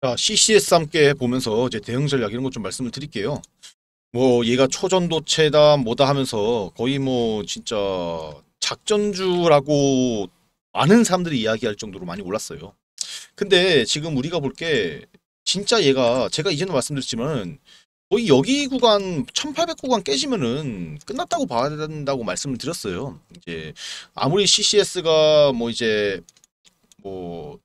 자, CCS 함께 보면서 이제 대응 전략 이런 것 좀 말씀을 드릴게요. 뭐 얘가 초전도체다 뭐다 하면서 거의 뭐 진짜 작전주라고 많은 사람들이 이야기할 정도로 많이 올랐어요. 근데 지금 우리가 볼게 진짜 얘가 제가 이제는 말씀드렸지만 거의 여기 구간 1800 구간 깨지면은 끝났다고 봐야 된다고 말씀을 드렸어요. 이제 아무리 CCS가 뭐 이제 뭐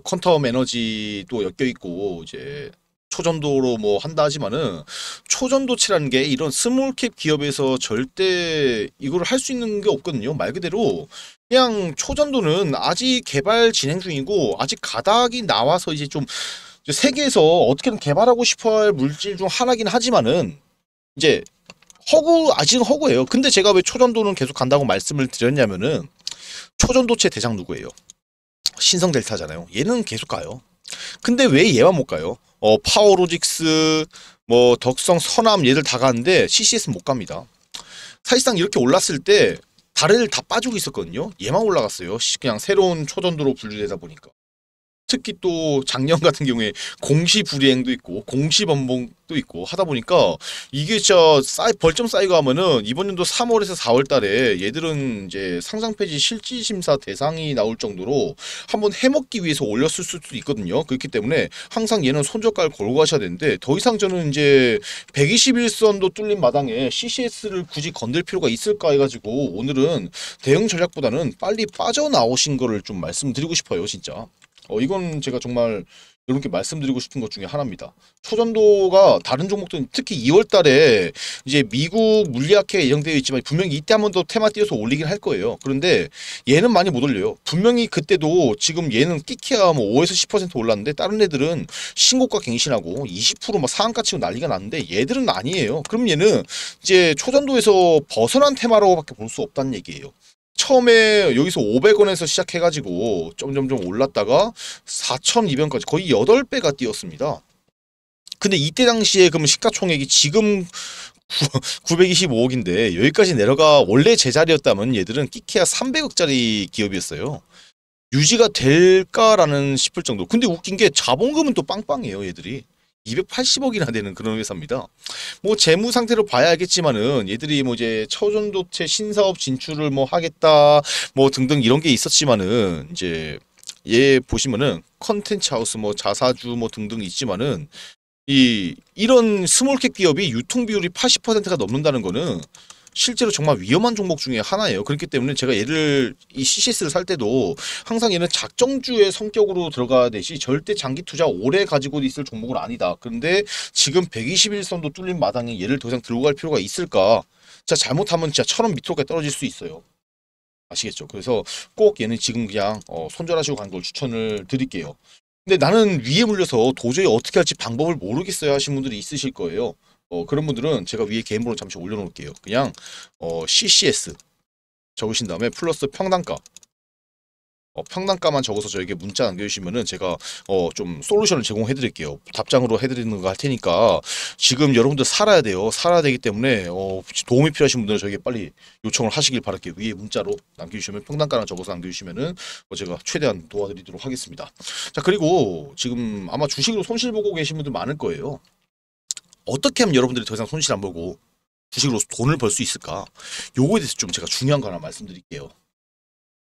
컨텀 뭐 에너지도 엮여 있고 이제 초전도로 뭐 한다 하지만은 초전도체라는게 이런 스몰캡 기업에서 절대 이걸 할 수 있는 게 없거든요. 말 그대로 그냥 초전도는 아직 개발 진행 중이고 아직 가닥이 나와서 이제 좀 세계에서 어떻게든 개발하고 싶어 할 물질 중 하나긴 하지만은 이제 허구 아직 은 허구예요. 근데 제가 왜 초전도는 계속 간다고 말씀을 드렸냐면은 초전도체 대상 누구예요? 신성 델타잖아요. 얘는 계속 가요. 근데 왜 얘만 못 가요? 어, 파워로직스, 뭐 덕성, 선암 얘들 다 가는데 CCS 못 갑니다. 사실상 이렇게 올랐을 때 다른 애들 다 빠지고 있었거든요. 얘만 올라갔어요. 그냥 새로운 초전도로 분류되다 보니까. 특히 또 작년 같은 경우에 공시 불이행도 있고 공시 범봉도 있고 하다 보니까 이게 진짜 쌓이, 벌점 쌓이고 하면은 이번 연도 3월에서 4월 달에 얘들은 이제 상장 폐지 실질 심사 대상이 나올 정도로 한번 해먹기 위해서 올렸을 수도 있거든요. 그렇기 때문에 항상 얘는 손절가를 걸고 가셔야 되는데 더 이상 저는 이제 121선도 뚫린 마당에 CCS를 굳이 건들 필요가 있을까 해가지고 오늘은 대응 전략보다는 빨리 빠져나오신 거를 좀 말씀드리고 싶어요, 진짜. 어, 이건 제가 정말 여러분께 말씀드리고 싶은 것 중에 하나입니다. 초전도가 다른 종목들은 특히 2월 달에 이제 미국 물리학회 예정되어 있지만 분명히 이때 한 번 더 테마 띄어서 올리긴 할 거예요. 그런데 얘는 많이 못 올려요. 분명히 그때도 지금 얘는 끼키야 뭐 5에서 10% 올랐는데 다른 애들은 신고가 갱신하고 20%막 상한가 치고 난리가 났는데 얘들은 아니에요. 그럼 얘는 이제 초전도에서 벗어난 테마라고밖에 볼 수 없다는 얘기예요. 처음에 여기서 500원에서 시작해가지고 점점점 올랐다가 4,200원까지 거의 8배가 뛰었습니다. 근데 이때 당시에 그럼 시가총액이 지금 925억인데 여기까지 내려가 원래 제자리였다면 얘들은 끼케야 300억짜리 기업이었어요. 유지가 될까라는 싶을 정도. 근데 웃긴 게 자본금은 또 빵빵해요, 얘들이. 280억이나 되는 그런 회사입니다. 뭐 재무 상태로 봐야 알겠지만은 얘들이 뭐 이제 처전도체 신사업 진출을 뭐 하겠다 뭐 등등 이런 게 있었지만은 이제 얘 보시면은 컨텐츠 하우스 뭐 자사주 뭐 등등 있지만은 이 이런 스몰캡 기업이 유통 비율이 80%가 넘는다는 거는 실제로 정말 위험한 종목 중에 하나예요. 그렇기 때문에 제가 얘를 이 CCS를 살 때도 항상 얘는 작정주의 성격으로 들어가야 되지 절대 장기 투자 오래 가지고 있을 종목은 아니다. 그런데 지금 121선도 뚫린 마당에 얘를 더 이상 들고 갈 필요가 있을까? 자 잘못하면 진짜 천원 밑으로까지 떨어질 수 있어요. 아시겠죠? 그래서 꼭 얘는 지금 그냥 어, 손절하시고 간 걸 추천을 드릴게요. 근데 나는 위에 물려서 도저히 어떻게 할지 방법을 모르겠어요 하신 분들이 있으실 거예요. 어, 그런 분들은 제가 위에 개인 번호 잠시 올려놓을게요. 그냥 어, CCS 적으신 다음에 플러스 평당가 어, 평당가만 적어서 저에게 문자 남겨주시면은 제가 어, 좀 솔루션을 제공해 드릴게요. 답장으로 해드리는 거 할 테니까 지금 여러분들 살아야 돼요. 살아야 되기 때문에 어, 도움이 필요하신 분들은 저에게 빨리 요청을 하시길 바랄게요. 위에 문자로 남겨주시면 평당가랑 적어서 남겨주시면은 어, 제가 최대한 도와드리도록 하겠습니다. 자 그리고 지금 아마 주식으로 손실 보고 계신 분들 많을 거예요. 어떻게 하면 여러분들이 더 이상 손실 안 보고 주식으로 돈을 벌 수 있을까? 요거에 대해서 좀 제가 중요한 거 하나 말씀드릴게요.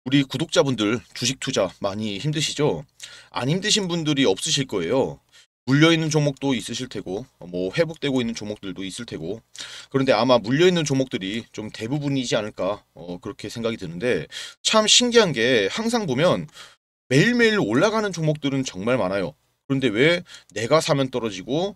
우리 구독자분들 주식 투자 많이 힘드시죠? 안 힘드신 분들이 없으실 거예요. 물려있는 종목도 있으실 테고 뭐 회복되고 있는 종목들도 있을 테고 그런데 아마 물려있는 종목들이 좀 대부분이지 않을까 어, 그렇게 생각이 드는데 참 신기한 게 항상 보면 매일매일 올라가는 종목들은 정말 많아요. 그런데 왜 내가 사면 떨어지고